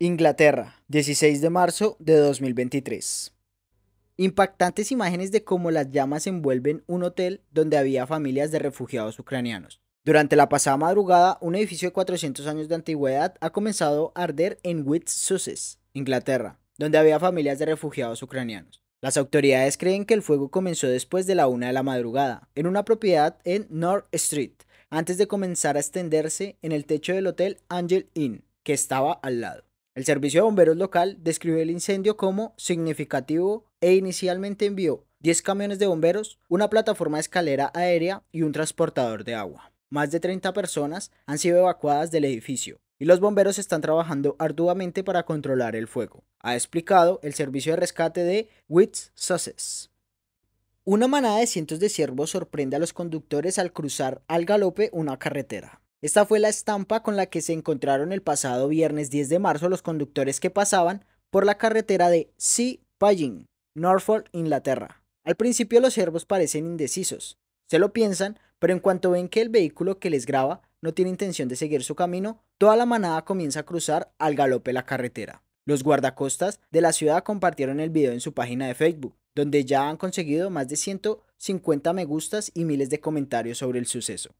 Inglaterra, 16 de marzo de 2023. Impactantes imágenes de cómo las llamas envuelven un hotel donde había familias de refugiados ucranianos. Durante la pasada madrugada, un edificio de 400 años de antigüedad ha comenzado a arder en witz Sussex, Inglaterra, donde había familias de refugiados ucranianos. Las autoridades creen que el fuego comenzó después de la una de la madrugada, en una propiedad en North Street, antes de comenzar a extenderse en el techo del hotel Angel Inn, que estaba al lado. El Servicio de Bomberos Local describió el incendio como significativo e inicialmente envió 10 camiones de bomberos, una plataforma de escalera aérea y un transportador de agua. Más de 30 personas han sido evacuadas del edificio y los bomberos están trabajando arduamente para controlar el fuego, ha explicado el servicio de rescate de Wits Sussex. Una manada de cientos de ciervos sorprende a los conductores al cruzar al galope una carretera. Esta fue la estampa con la que se encontraron el pasado viernes 10 de marzo los conductores que pasaban por la carretera de Sea Paging, Norfolk, Inglaterra. Al principio los ciervos parecen indecisos, se lo piensan, pero en cuanto ven que el vehículo que les graba no tiene intención de seguir su camino, toda la manada comienza a cruzar al galope la carretera. Los guardacostas de la ciudad compartieron el video en su página de Facebook, donde ya han conseguido más de 150 me gustas y miles de comentarios sobre el suceso.